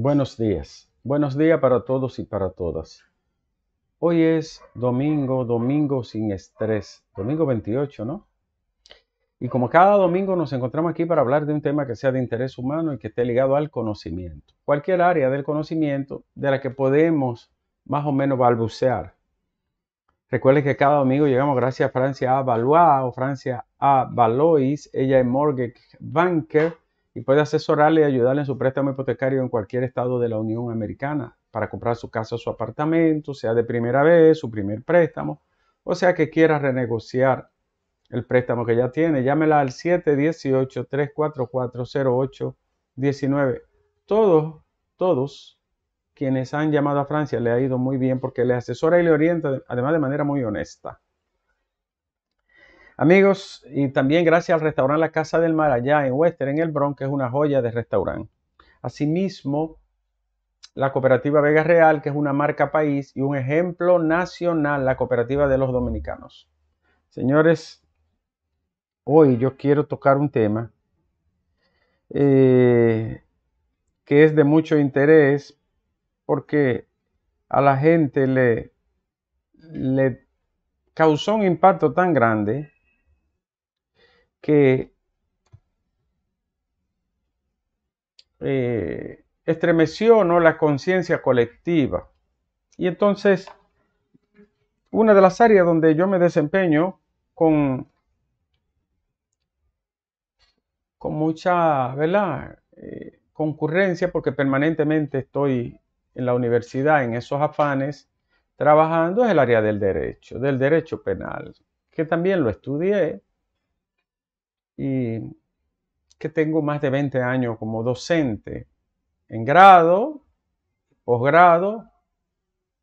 Buenos días. Buenos días para todos y para todas. Hoy es domingo, domingo sin estrés, domingo 28, ¿no? Y como cada domingo nos encontramos aquí para hablar de un tema que sea de interés humano y que esté ligado al conocimiento. Cualquier área del conocimiento de la que podemos más o menos balbucear. Recuerden que cada domingo llegamos gracias a Francia A. Valois o Francia A. ella es Mortgage Banker y puede asesorarle y ayudarle en su préstamo hipotecario en cualquier estado de la Unión Americana para comprar su casa o su apartamento, sea de primera vez, su primer préstamo, o sea que quiera renegociar el préstamo que ya tiene. Llámela al 718 344 19 Todos, todos quienes han llamado a Francia le ha ido muy bien porque le asesora y le orienta además de manera muy honesta. Amigos, y también gracias al restaurante La Casa del Mar allá en Wester, en el Bronx, que es una joya de restaurante. Asimismo, la cooperativa Vega Real, que es una marca país y un ejemplo nacional, la cooperativa de los dominicanos. Señores, hoy yo quiero tocar un tema eh, que es de mucho interés porque a la gente le causó un impacto tan grande que eh, estremeció ¿no? la conciencia colectiva. Y entonces, una de las áreas donde yo me desempeño con, con mucha ¿verdad? Eh, concurrencia, porque permanentemente estoy en la universidad, en esos afanes, trabajando, es el área del derecho, del derecho penal, que también lo estudié y que tengo más de 20 años como docente en grado, posgrado,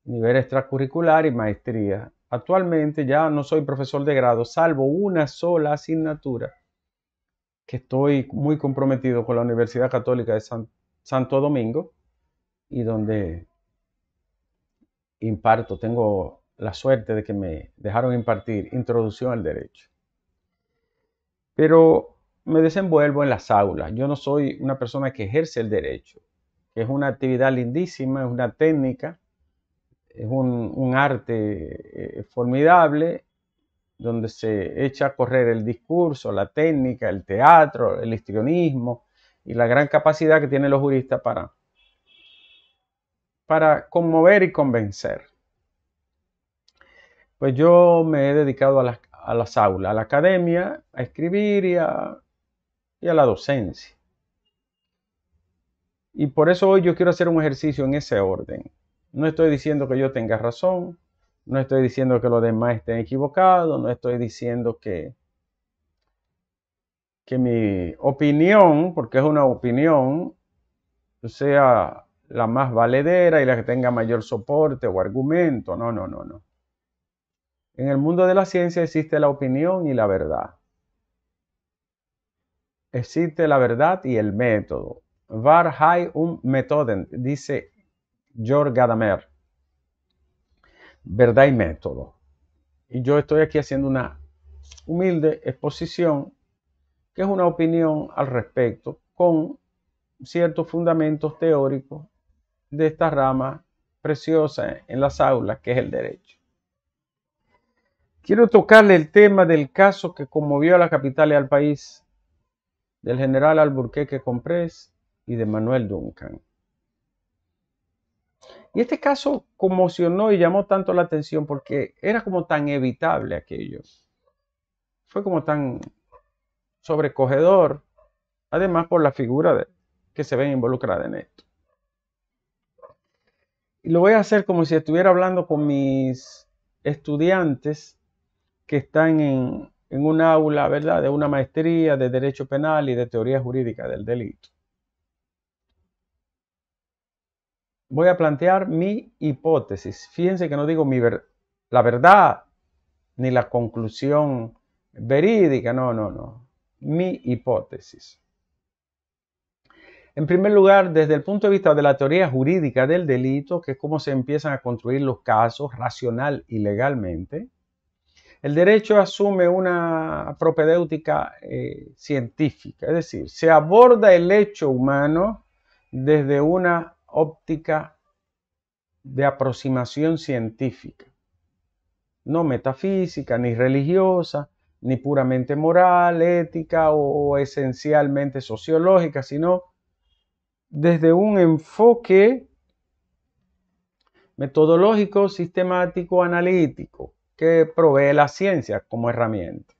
nivel extracurricular y maestría. Actualmente ya no soy profesor de grado, salvo una sola asignatura que estoy muy comprometido con la Universidad Católica de San, Santo Domingo y donde imparto, tengo la suerte de que me dejaron impartir introducción al derecho. Pero me desenvuelvo en las aulas. Yo no soy una persona que ejerce el derecho, que es una actividad lindísima, es una técnica, es un, arte eh, formidable donde se echa a correr el discurso, la técnica, el teatro, el histrionismo y la gran capacidad que tienen los juristas para, para conmover y convencer. Pues yo me he dedicado a las, a las aulas, a la academia, a escribir y a, la docencia. Y por eso hoy yo quiero hacer un ejercicio en ese orden. No estoy diciendo que yo tenga razón, no estoy diciendo que los demás estén equivocados, no estoy diciendo que, que mi opinión, porque es una opinión, sea la más valedera y la que tenga mayor soporte o argumento. No, no, no, no. En el mundo de la ciencia existe la opinión y la verdad. Existe la verdad y el método. Var hay un metoden, dice George Gadamer. Verdad y método. Y yo estoy aquí haciendo una humilde exposición, que es una opinión al respecto, con ciertos fundamentos teóricos de esta rama preciosa en las aulas, que es el derecho. Quiero tocarle el tema del caso que conmovió a la capital y al país, del general Alburquerque Comprés y de Manuel Duncan. Y este caso conmocionó y llamó tanto la atención porque era como tan evitable aquello. Fue como tan sobrecogedor, además por la figura de, que se ven involucrada en esto. Y lo voy a hacer como si estuviera hablando con mis estudiantes que están en, un aula, ¿verdad?, de una maestría de Derecho Penal y de Teoría Jurídica del Delito. Voy a plantear mi hipótesis. Fíjense que no digo mi ver la verdad ni la conclusión verídica, no, no, no. Mi hipótesis. En primer lugar, desde el punto de vista de la teoría jurídica del delito, que es cómo se empiezan a construir los casos racional y legalmente, el derecho asume una propedéutica eh, científica, es decir, se aborda el hecho humano desde una óptica de aproximación científica, no metafísica, ni religiosa, ni puramente moral, ética o esencialmente sociológica, sino desde un enfoque metodológico, sistemático, analítico que provee la ciencia como herramienta.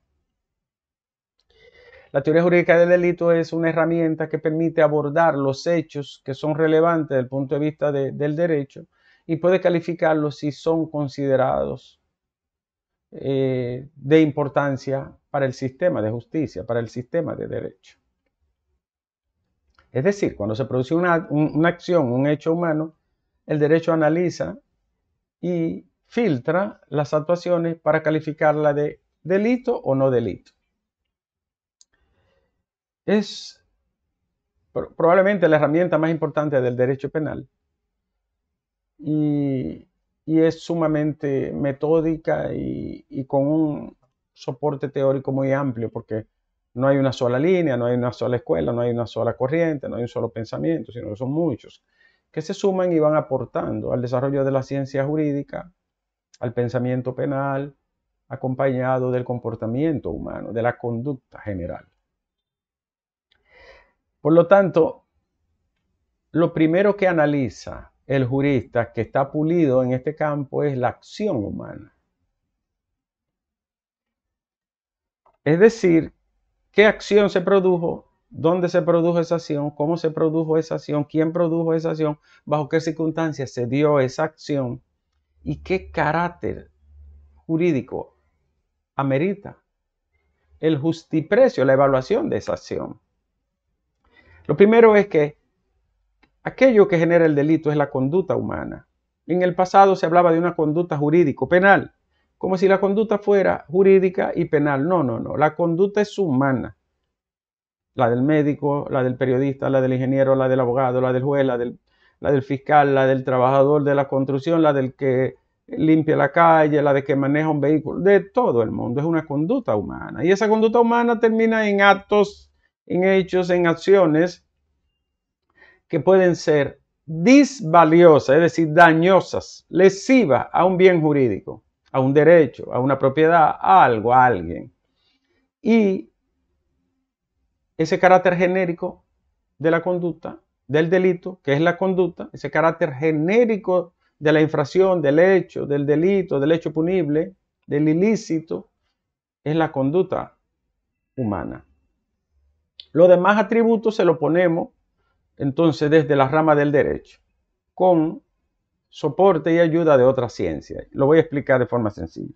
La teoría jurídica del delito es una herramienta que permite abordar los hechos que son relevantes desde el punto de vista del derecho y puede calificarlos si son considerados eh, de importancia para el sistema de justicia, para el sistema de derecho. Es decir, cuando se produce una acción, un hecho humano, el derecho analiza y filtra las actuaciones para calificarla de delito o no delito. Es probablemente la herramienta más importante del derecho penal y, es sumamente metódica y, y con un soporte teórico muy amplio porque no hay una sola línea, no hay una sola escuela, no hay una sola corriente, no hay un solo pensamiento, sino que son muchos, que se suman y van aportando al desarrollo de la ciencia jurídica al pensamiento penal acompañado del comportamiento humano, de la conducta general. Por lo tanto, lo primero que analiza el jurista que está pulido en este campo es la acción humana. Es decir, qué acción se produjo, dónde se produjo esa acción, cómo se produjo esa acción, quién produjo esa acción, bajo qué circunstancias se dio esa acción y qué carácter jurídico amerita el justiprecio, la evaluación de esa acción. Lo primero es que aquello que genera el delito es la conducta humana. En el pasado se hablaba de una conducta jurídico-penal, como si la conducta fuera jurídica y penal. No, no, no, la conducta es humana. La del médico, la del periodista, la del ingeniero, la del abogado, la del juez, la del la del fiscal, la del trabajador de la construcción, la del que limpia la calle, la de que maneja un vehículo, de todo el mundo, es una conducta humana. Y esa conducta humana termina en actos, en hechos, en acciones que pueden ser disvaliosas, es decir, dañosas, lesivas a un bien jurídico, a un derecho, a una propiedad, a algo, a alguien. Y ese carácter genérico de la conducta del delito, que es la conducta, ese carácter genérico de la infracción, del hecho, del delito, del hecho punible, del ilícito, es la conducta humana. Los demás atributos se lo ponemos entonces desde la rama del derecho, con soporte y ayuda de otras ciencias. Lo voy a explicar de forma sencilla.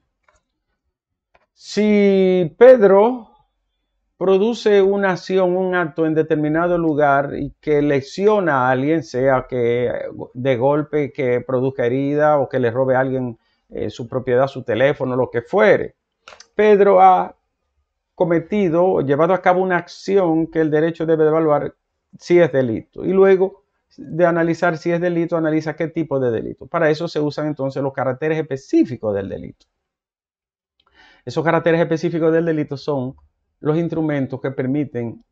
Si Pedro produce una acción, un acto en determinado lugar y que lesiona a alguien, sea que eh, de golpe que produzca herida o que le robe a alguien eh, su propiedad, su teléfono, lo que fuere. Pedro ha cometido o llevado a cabo una acción que el derecho debe evaluar si es delito. Y luego de analizar si es delito, analiza qué tipo de delito. Para eso se usan entonces los caracteres específicos del delito. Esos caracteres específicos del delito son los instrumentos que permiten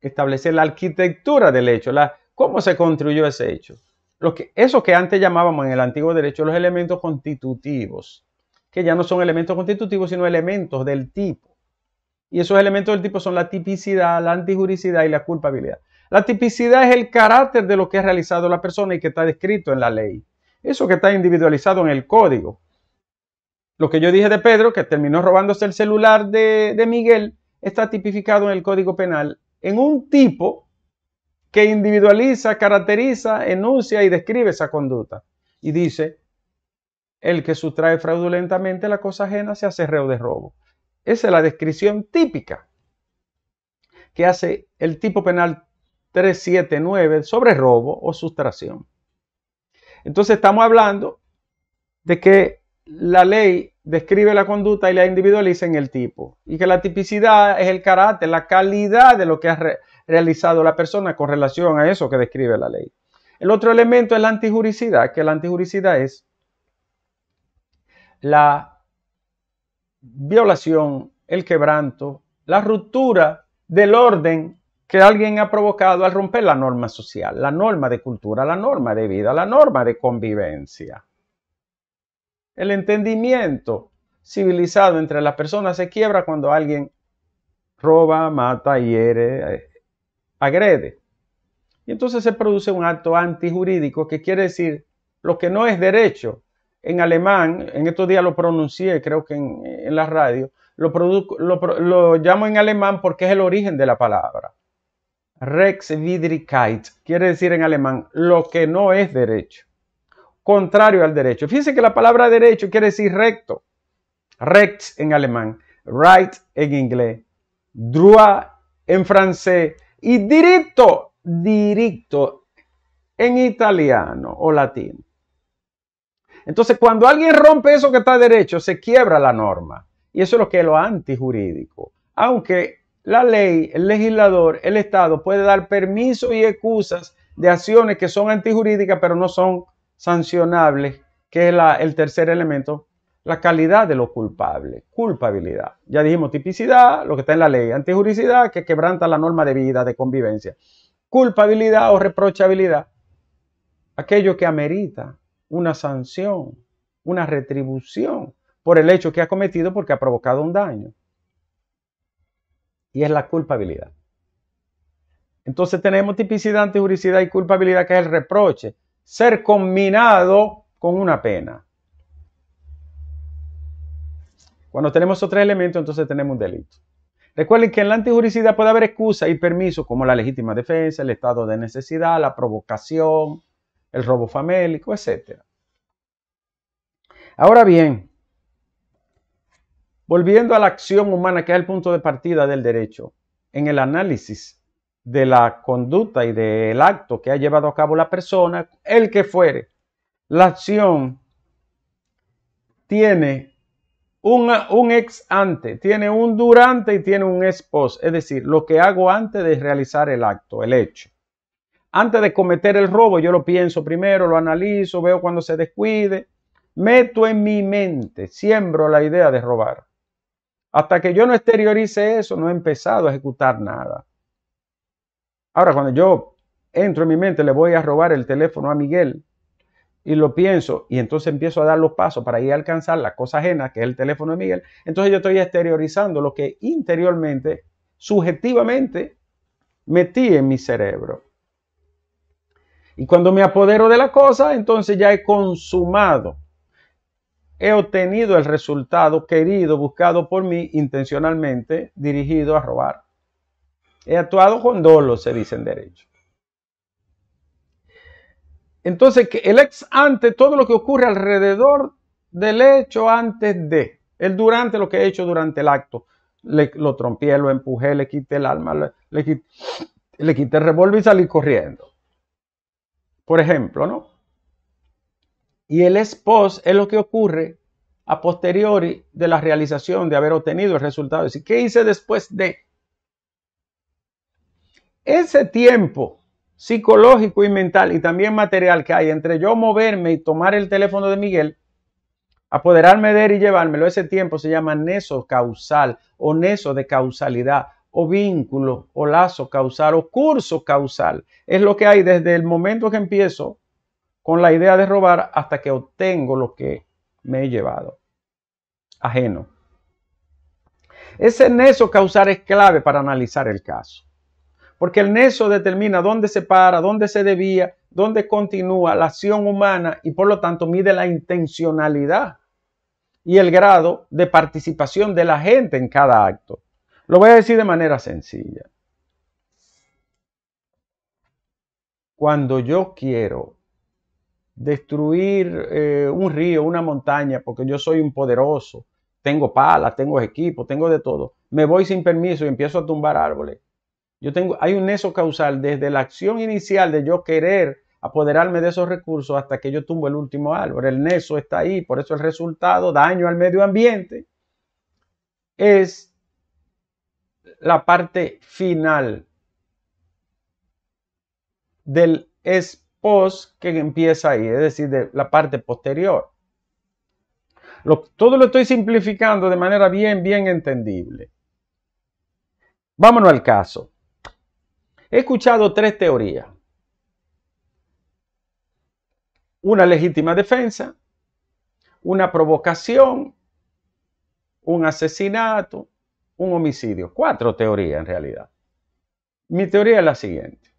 establecer la arquitectura del hecho, la, cómo se construyó ese hecho. Lo que, eso que antes llamábamos en el antiguo derecho los elementos constitutivos, que ya no son elementos constitutivos, sino elementos del tipo. Y esos elementos del tipo son la tipicidad, la antijuricidad y la culpabilidad. La tipicidad es el carácter de lo que ha realizado la persona y que está descrito en la ley. Eso que está individualizado en el código. Lo que yo dije de Pedro, que terminó robándose el celular de, de Miguel, está tipificado en el Código Penal en un tipo que individualiza, caracteriza, enuncia y describe esa conducta. Y dice, el que sustrae fraudulentamente la cosa ajena se hace reo de robo. Esa es la descripción típica que hace el tipo penal 379 sobre robo o sustracción. Entonces estamos hablando de que la ley describe la conducta y la individualiza en el tipo. Y que la tipicidad es el carácter, la calidad de lo que ha realizado la persona con relación a eso que describe la ley. El otro elemento es la antijuricidad, que la antijuricidad es la violación, el quebranto, la ruptura del orden que alguien ha provocado al romper la norma social, la norma de cultura, la norma de vida, la norma de convivencia. El entendimiento civilizado entre las personas se quiebra cuando alguien roba, mata, hiere, eh, agrede. Y entonces se produce un acto antijurídico que quiere decir lo que no es derecho. En alemán, en estos días lo pronuncié, creo que en, la radio, lo, lo, llamo en alemán porque es el origen de la palabra. Rex quiere decir en alemán lo que no es derecho contrario al derecho. Fíjense que la palabra derecho quiere decir recto. rect en alemán, right en inglés, droit en francés y directo, directo en italiano o latín. Entonces, cuando alguien rompe eso que está derecho, se quiebra la norma. Y eso es lo que es lo antijurídico. Aunque la ley, el legislador, el Estado puede dar permiso y excusas de acciones que son antijurídicas, pero no son sancionable, que es el tercer elemento, la calidad de lo culpable, culpabilidad. Ya dijimos tipicidad, lo que está en la ley, antijuricidad, que quebranta la norma de vida, de convivencia. Culpabilidad o reprochabilidad, aquello que amerita una sanción, una retribución por el hecho que ha cometido porque ha provocado un daño. Y es la culpabilidad. Entonces tenemos tipicidad, antijuricidad y culpabilidad, que es el reproche ser combinado con una pena. Cuando tenemos otro elementos, entonces tenemos un delito. Recuerden que en la antijuricidad puede haber excusas y permisos como la legítima defensa, el estado de necesidad, la provocación, el robo famélico, etc. Ahora bien, volviendo a la acción humana, que es el punto de partida del derecho, en el análisis de la conducta y del acto que ha llevado a cabo la persona, el que fuere, la acción tiene un, un ex ante, tiene un durante y tiene un ex post, es decir, lo que hago antes de realizar el acto, el hecho. Antes de cometer el robo, yo lo pienso primero, lo analizo, veo cuando se descuide, meto en mi mente, siembro la idea de robar. Hasta que yo no exteriorice eso, no he empezado a ejecutar nada. Ahora, cuando yo entro en mi mente, le voy a robar el teléfono a Miguel y lo pienso y entonces empiezo a dar los pasos para ir a alcanzar la cosa ajena, que es el teléfono de Miguel, entonces yo estoy exteriorizando lo que interiormente, subjetivamente, metí en mi cerebro. Y cuando me apodero de la cosa, entonces ya he consumado, he obtenido el resultado querido, buscado por mí intencionalmente, dirigido a robar. He actuado con dolo, se dice en derecho. Entonces, que el ex ante, todo lo que ocurre alrededor del hecho antes de, el durante lo que he hecho durante el acto. lo trompié, lo empujé, le quité el alma, le, quité, le quité el revólver y salí corriendo. Por ejemplo, ¿no? Y el ex post es lo que ocurre a posteriori de la realización, de haber obtenido el resultado. Es decir, ¿qué hice después de? Ese tiempo psicológico y mental y también material que hay entre yo moverme y tomar el teléfono de Miguel, apoderarme de él y llevármelo, ese tiempo se llama neso causal o neso de causalidad o vínculo o lazo causal o curso causal. Es lo que hay desde el momento que empiezo con la idea de robar hasta que obtengo lo que me he llevado ajeno. Ese neso causal es clave para analizar el caso porque el nexo determina dónde se para, dónde se debía, dónde continúa la acción humana y por lo tanto mide la intencionalidad y el grado de participación de la gente en cada acto. Lo voy a decir de manera sencilla. Cuando yo quiero destruir eh, un río, una montaña, porque yo soy un poderoso, tengo palas, tengo equipo, tengo de todo, me voy sin permiso y empiezo a tumbar árboles yo tengo, hay un nexo causal desde la acción inicial de yo querer apoderarme de esos recursos hasta que yo tumbo el último árbol. El nexo está ahí, por eso el resultado, daño al medio ambiente, es la parte final del es que empieza ahí, es decir, de la parte posterior. todo lo estoy simplificando de manera bien, bien entendible. Vámonos al caso. He escuchado tres teorías. Una legítima defensa, una provocación, un asesinato, un homicidio. Cuatro teorías en realidad. Mi teoría es la siguiente.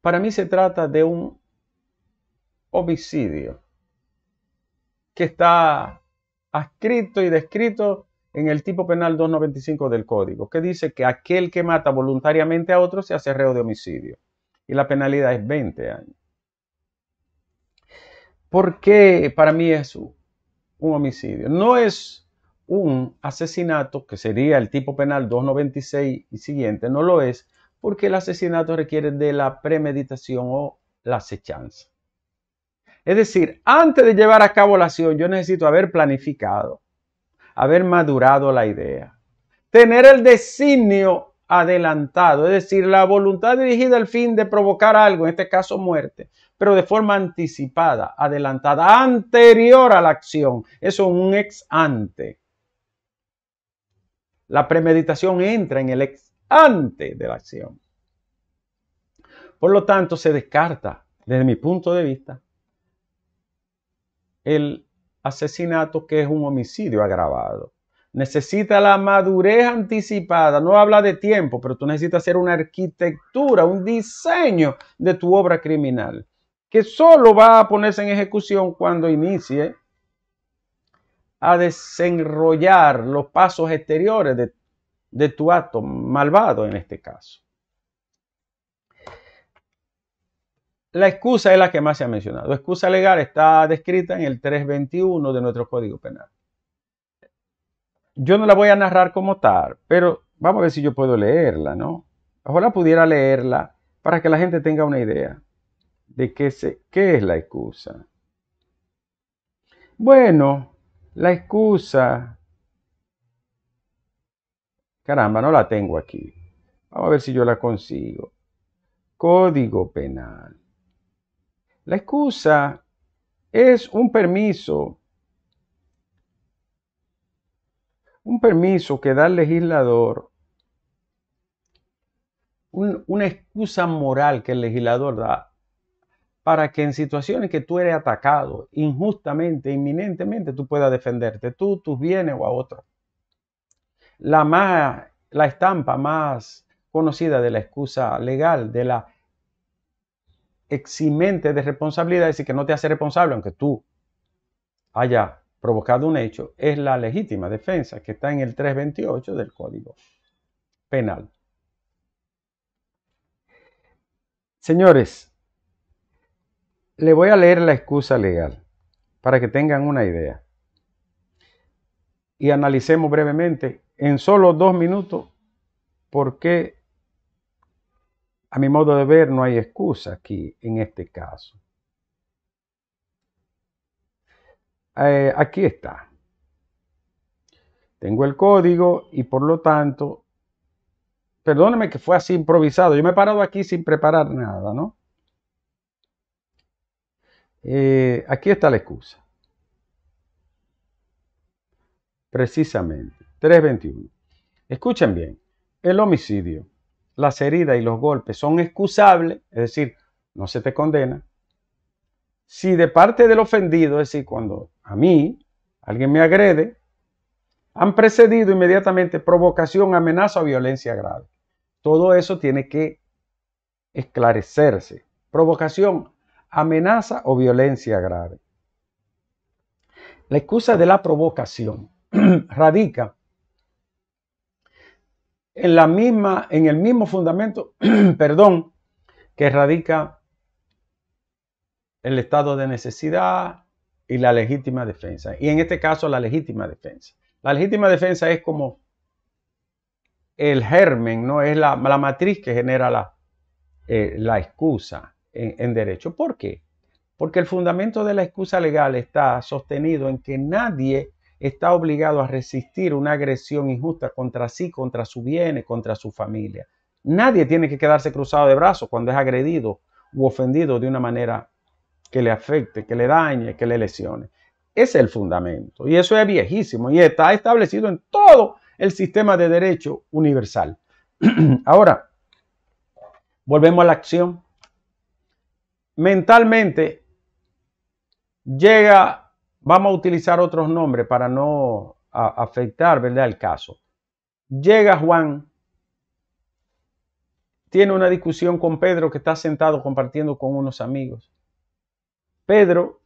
Para mí se trata de un homicidio que está adscrito y descrito en el tipo penal 295 del código, que dice que aquel que mata voluntariamente a otro se hace reo de homicidio. Y la penalidad es 20 años. ¿Por qué para mí es un homicidio? No es un asesinato, que sería el tipo penal 296 y siguiente, no lo es, porque el asesinato requiere de la premeditación o la acechanza. Es decir, antes de llevar a cabo la acción, yo necesito haber planificado haber madurado la idea, tener el designio adelantado, es decir, la voluntad dirigida al fin de provocar algo, en este caso muerte, pero de forma anticipada, adelantada, anterior a la acción. Eso es un ex ante. La premeditación entra en el ex ante de la acción. Por lo tanto, se descarta, desde mi punto de vista, el asesinato que es un homicidio agravado. Necesita la madurez anticipada, no habla de tiempo, pero tú necesitas hacer una arquitectura, un diseño de tu obra criminal, que solo va a ponerse en ejecución cuando inicie a desenrollar los pasos exteriores de, de tu acto malvado en este caso. La excusa es la que más se ha mencionado. La excusa legal está descrita en el 321 de nuestro Código Penal. Yo no la voy a narrar como tal, pero vamos a ver si yo puedo leerla, ¿no? Ojalá pudiera leerla para que la gente tenga una idea de qué, qué es la excusa. Bueno, la excusa... Caramba, no la tengo aquí. Vamos a ver si yo la consigo. Código Penal. La excusa es un permiso, un permiso que da el legislador, una excusa moral que el legislador da para que en situaciones que tú eres atacado injustamente, inminentemente, tú puedas defenderte, tú, tus bienes o a otro. La, más, la estampa más conocida de la excusa legal, de la eximente de responsabilidad, es decir, que no te hace responsable, aunque tú haya provocado un hecho, es la legítima defensa que está en el 328 del Código Penal. Señores, le voy a leer la excusa legal para que tengan una idea y analicemos brevemente en solo dos minutos por qué a mi modo de ver, no hay excusa aquí en este caso. Eh, aquí está. Tengo el código y por lo tanto, perdóneme que fue así improvisado. Yo me he parado aquí sin preparar nada, ¿no? Eh, aquí está la excusa. Precisamente, 321. Escuchen bien, el homicidio las heridas y los golpes son excusables, es decir, no se te condena. Si de parte del ofendido, es decir, cuando a mí alguien me agrede, han precedido inmediatamente provocación, amenaza o violencia grave. Todo eso tiene que esclarecerse. Provocación, amenaza o violencia grave. La excusa de la provocación radica en, la misma, en el mismo fundamento, perdón, que radica el estado de necesidad y la legítima defensa. Y en este caso, la legítima defensa. La legítima defensa es como el germen, ¿no? Es la, matriz que genera la, eh, la excusa en, en derecho. ¿Por qué? Porque el fundamento de la excusa legal está sostenido en que nadie está obligado a resistir una agresión injusta contra sí, contra su bien, contra su familia. Nadie tiene que quedarse cruzado de brazos cuando es agredido u ofendido de una manera que le afecte, que le dañe, que le lesione. Ese es el fundamento. Y eso es viejísimo y está establecido en todo el sistema de derecho universal. Ahora, volvemos a la acción. Mentalmente llega Vamos a utilizar otros nombres para no afectar, ¿verdad? El caso. Llega Juan, tiene una discusión con Pedro que está sentado compartiendo con unos amigos. Pedro,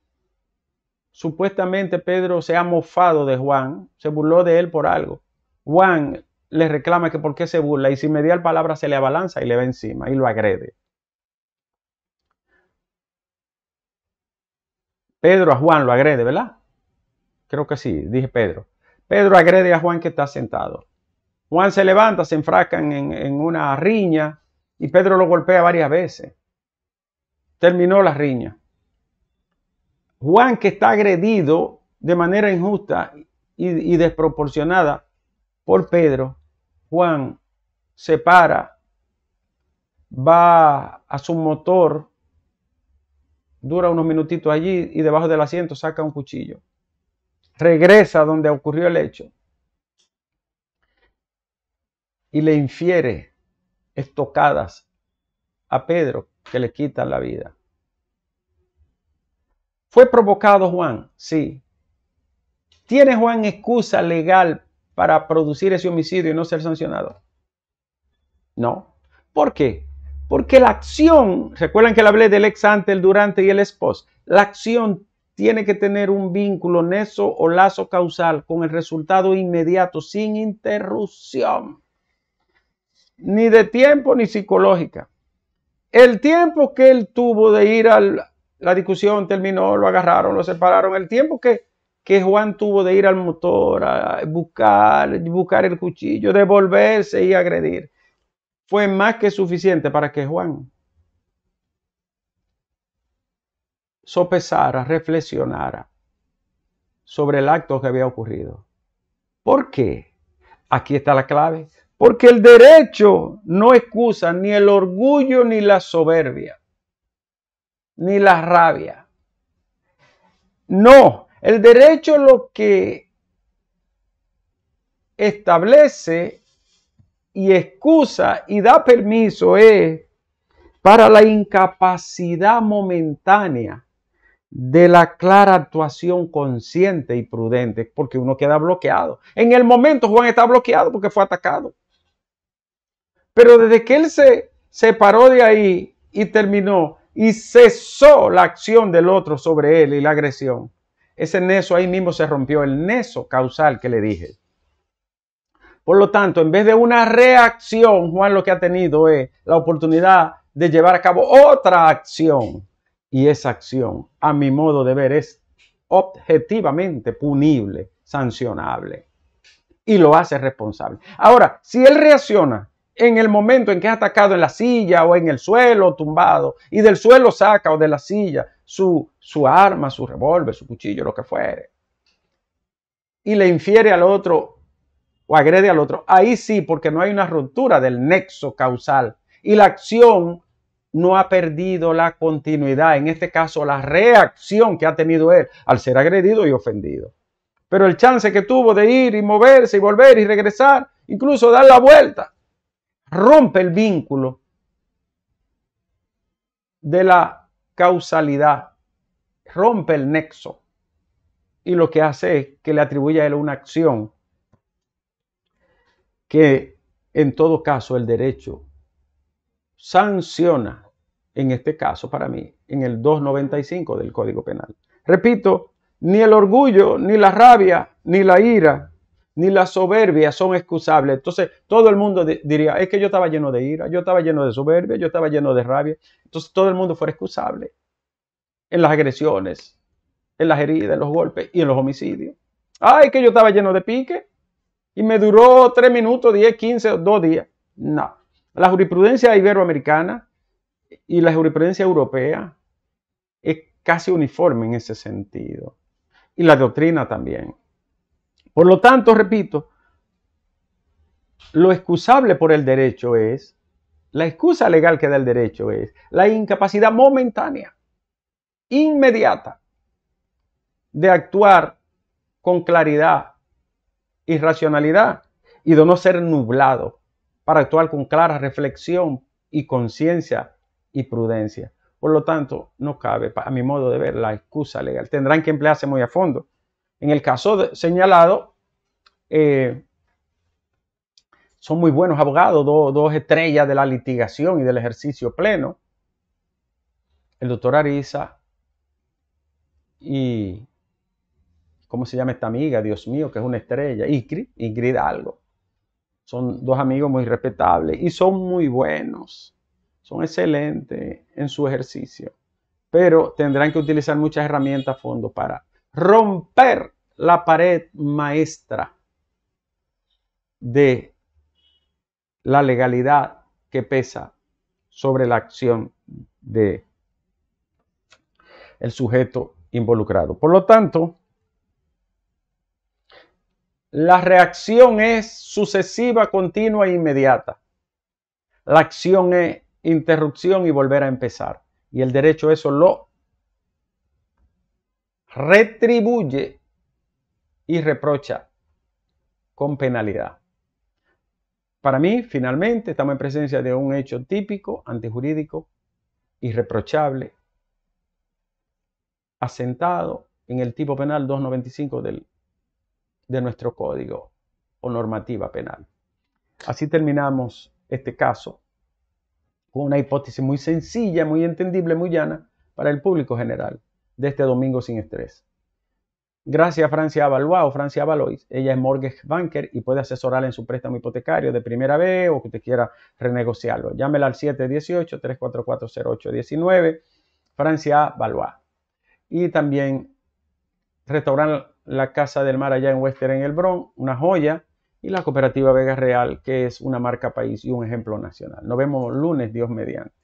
supuestamente Pedro se ha mofado de Juan, se burló de él por algo. Juan le reclama que por qué se burla y sin mediar palabra se le abalanza y le va encima y lo agrede. Pedro a Juan lo agrede, ¿verdad? Creo que sí, dije Pedro. Pedro agrede a Juan que está sentado. Juan se levanta, se enfrascan en, una riña y Pedro lo golpea varias veces. Terminó la riña. Juan que está agredido de manera injusta y desproporcionada por Pedro, Juan se para, va a su motor, dura unos minutitos allí y debajo del asiento saca un cuchillo. Regresa donde ocurrió el hecho y le infiere estocadas a Pedro que le quitan la vida. ¿Fue provocado Juan? Sí. ¿Tiene Juan excusa legal para producir ese homicidio y no ser sancionado? No. ¿Por qué? Porque la acción, recuerdan que le hablé del ex ante, el durante y el ex post. La acción tiene que tener un vínculo nexo o lazo causal con el resultado inmediato, sin interrupción, ni de tiempo ni psicológica. El tiempo que él tuvo de ir a la discusión terminó, lo agarraron, lo separaron. El tiempo que, Juan tuvo de ir al motor, a buscar, buscar el cuchillo, devolverse y agredir fue más que suficiente para que Juan sopesara, reflexionara sobre el acto que había ocurrido. ¿Por qué? Aquí está la clave. Porque el derecho no excusa ni el orgullo, ni la soberbia, ni la rabia. No, el derecho lo que establece y excusa y da permiso es para la incapacidad momentánea de la clara actuación consciente y prudente, porque uno queda bloqueado. En el momento Juan está bloqueado porque fue atacado. Pero desde que él se separó de ahí y terminó y cesó la acción del otro sobre él y la agresión, ese neso ahí mismo se rompió, el neso causal que le dije. Por lo tanto, en vez de una reacción, Juan lo que ha tenido es la oportunidad de llevar a cabo otra acción. Y esa acción, a mi modo de ver, es objetivamente punible, sancionable. Y lo hace responsable. Ahora, si él reacciona en el momento en que ha atacado en la silla o en el suelo tumbado y del suelo saca o de la silla su, su arma, su revólver, su cuchillo, lo que fuere, y le infiere al otro o agrede al otro, ahí sí, porque no hay una ruptura del nexo causal y la acción no ha perdido la continuidad, en este caso la reacción que ha tenido él al ser agredido y ofendido. Pero el chance que tuvo de ir y moverse y volver y regresar, incluso dar la vuelta, rompe el vínculo de la causalidad, rompe el nexo y lo que hace es que le atribuye a él una acción que en todo caso el derecho sanciona, en este caso para mí, en el 295 del Código Penal. Repito, ni el orgullo, ni la rabia, ni la ira, ni la soberbia son excusables. Entonces, todo el mundo diría, es que yo estaba lleno de ira, yo estaba lleno de soberbia, yo estaba lleno de rabia. Entonces, todo el mundo fuera excusable en las agresiones, en las heridas, en los golpes y en los homicidios. Ay, que yo estaba lleno de pique y me duró tres minutos, 10, 15, dos días. No. La jurisprudencia iberoamericana y la jurisprudencia europea es casi uniforme en ese sentido. Y la doctrina también. Por lo tanto, repito, lo excusable por el derecho es, la excusa legal que da el derecho es la incapacidad momentánea, inmediata, de actuar con claridad irracionalidad y de no ser nublado para actuar con clara reflexión y conciencia y prudencia. Por lo tanto, no cabe, a mi modo de ver, la excusa legal. Tendrán que emplearse muy a fondo. En el caso señalado, eh, son muy buenos abogados, dos estrellas de la litigación y del ejercicio pleno. El doctor Ariza y ¿Cómo se llama esta amiga? Dios mío, que es una estrella. Ingrid, Ingrid algo. Son dos amigos muy respetables y son muy buenos. Son excelentes en su ejercicio. Pero tendrán que utilizar muchas herramientas a fondo para romper la pared maestra de la legalidad que pesa sobre la acción de el sujeto involucrado. Por lo tanto, la reacción es sucesiva, continua e inmediata. La acción es interrupción y volver a empezar. Y el derecho eso lo retribuye y reprocha con penalidad. Para mí, finalmente, estamos en presencia de un hecho típico, antijurídico, irreprochable, asentado en el tipo penal 295 del de nuestro código o normativa penal. Así terminamos este caso con una hipótesis muy sencilla, muy entendible, muy llana para el público general de este domingo sin estrés. Gracias a Francia Avalois o Francia Avalois. Ella es mortgage banker y puede asesorar en su préstamo hipotecario de primera vez o que te quiera renegociarlo. Llámela al 718-344-0819, Francia Valois. Y también restaurante la Casa del Mar allá en Wester en el Bron, una joya, y la Cooperativa Vega Real, que es una marca país y un ejemplo nacional. Nos vemos lunes, Dios mediante.